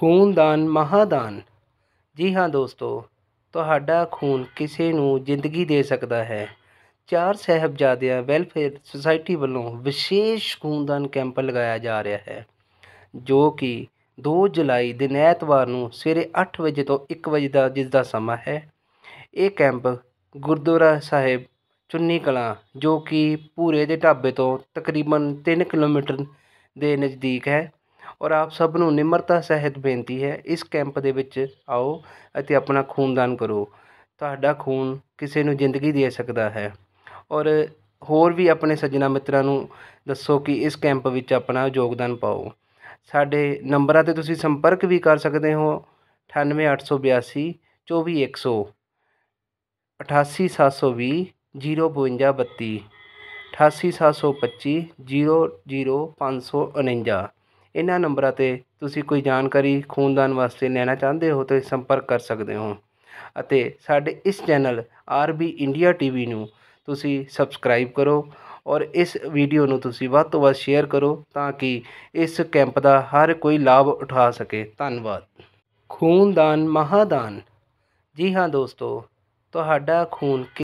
ਖੂਨਦਾਨ ਮਹਾਦਾਨ ਜੀ ਹਾਂ ਦੋਸਤੋ ਤੁਹਾਡਾ ਖੂਨ ਕਿਸੇ ਨੂੰ ਜ਼ਿੰਦਗੀ ਦੇ ਸਕਦਾ ਹੈ ਚਾਰ ਸਹਿਬਜ਼ਾਦਿਆਂ ਵੈਲਫੇਅਰ ਸੁਸਾਇਟੀ ਵੱਲੋਂ ਵਿਸ਼ੇਸ਼ ਖੂਨਦਾਨ ਕੈਂਪ ਲਗਾਇਆ ਜਾ ਰਿਹਾ ਹੈ ਜੋ ਕਿ 2 ਜੁਲਾਈ ਦਿਨ ਐਤਵਾਰ ਨੂੰ ਸਵੇਰੇ 8 ਵਜੇ ਤੋਂ 1 ਵਜੇ ਦਾ ਜਿਸ ਦਾ ਸਮਾਂ ਹੈ ਇਹ ਕੈਂਪ ਗੁਰਦੁਆਰਾ ਸਾਹਿਬ ਚੁੰਨੀ ਕਲਾ ਜੋ ਕਿ ਪੂਰੇ ਦੇ ਢਾਬੇ ਤੋਂ ਤਕਰੀਬਨ 3 ਕਿਲੋਮੀਟਰ ਦੇ ਨਜ਼ਦੀਕ ਹੈ ਔਰ ਆਪ ਸਭ ਨੂੰ ਨਿਮਰਤਾ ਸਹਿਤ ਬੇਨਤੀ ਹੈ ਇਸ ਕੈਂਪ ਦੇ ਵਿੱਚ ਆਓ ਅਤੇ ਆਪਣਾ ਖੂਨਦਾਨ ਕਰੋ ਤੁਹਾਡਾ ਖੂਨ ਕਿਸੇ ਨੂੰ ਜ਼ਿੰਦਗੀ ਦੇ ਸਕਦਾ ਹੈ ਔਰ ਹੋਰ ਵੀ ਆਪਣੇ ਸੱਜਣਾ ਮਿੱਤਰਾਂ ਨੂੰ ਦੱਸੋ ਕਿ ਇਸ ਕੈਂਪ ਵਿੱਚ ਆਪਣਾ ਯੋਗਦਾਨ ਪਾਓ ਸਾਡੇ ਨੰਬਰਾਂ 'ਤੇ ਤੁਸੀਂ ਸੰਪਰਕ ਵੀ ਕਰ ਸਕਦੇ ਹੋ 98882 24100 88720 05232 88725 00549 ਇਹਨਾਂ ਨੰਬਰਾਂ 'ਤੇ ਤੁਸੀਂ ਕੋਈ ਜਾਣਕਾਰੀ ਖੂਨਦਾਨ ਵਾਸਤੇ ਲੈਣਾ ਚਾਹੁੰਦੇ ਹੋ ਤਾਂ ਸੰਪਰਕ ਕਰ ਸਕਦੇ ਹੋ ਅਤੇ ਸਾਡੇ ਇਸ channel R B India TV ਨੂੰ ਤੁਸੀਂ ਸਬਸਕ੍ਰਾਈਬ ਕਰੋ ਔਰ ਇਸ ਵੀਡੀਓ ਨੂੰ ਤੁਸੀਂ ਵੱਧ ਤੋਂ ਵੱਧ ਸ਼ੇਅਰ ਕਰੋ ਤਾਂ ਕਿ ਇਸ ਕੈਂਪ ਦਾ ਹਰ ਕੋਈ ਲਾਭ ਉਠਾ ਸਕੇ ਧੰਨਵਾਦ ਖੂਨਦਾਨ ਮਹਾਦਾਨ ਜੀ ਹਾਂ ਦੋਸਤੋ ਤੁਹਾਡਾ ਖੂਨ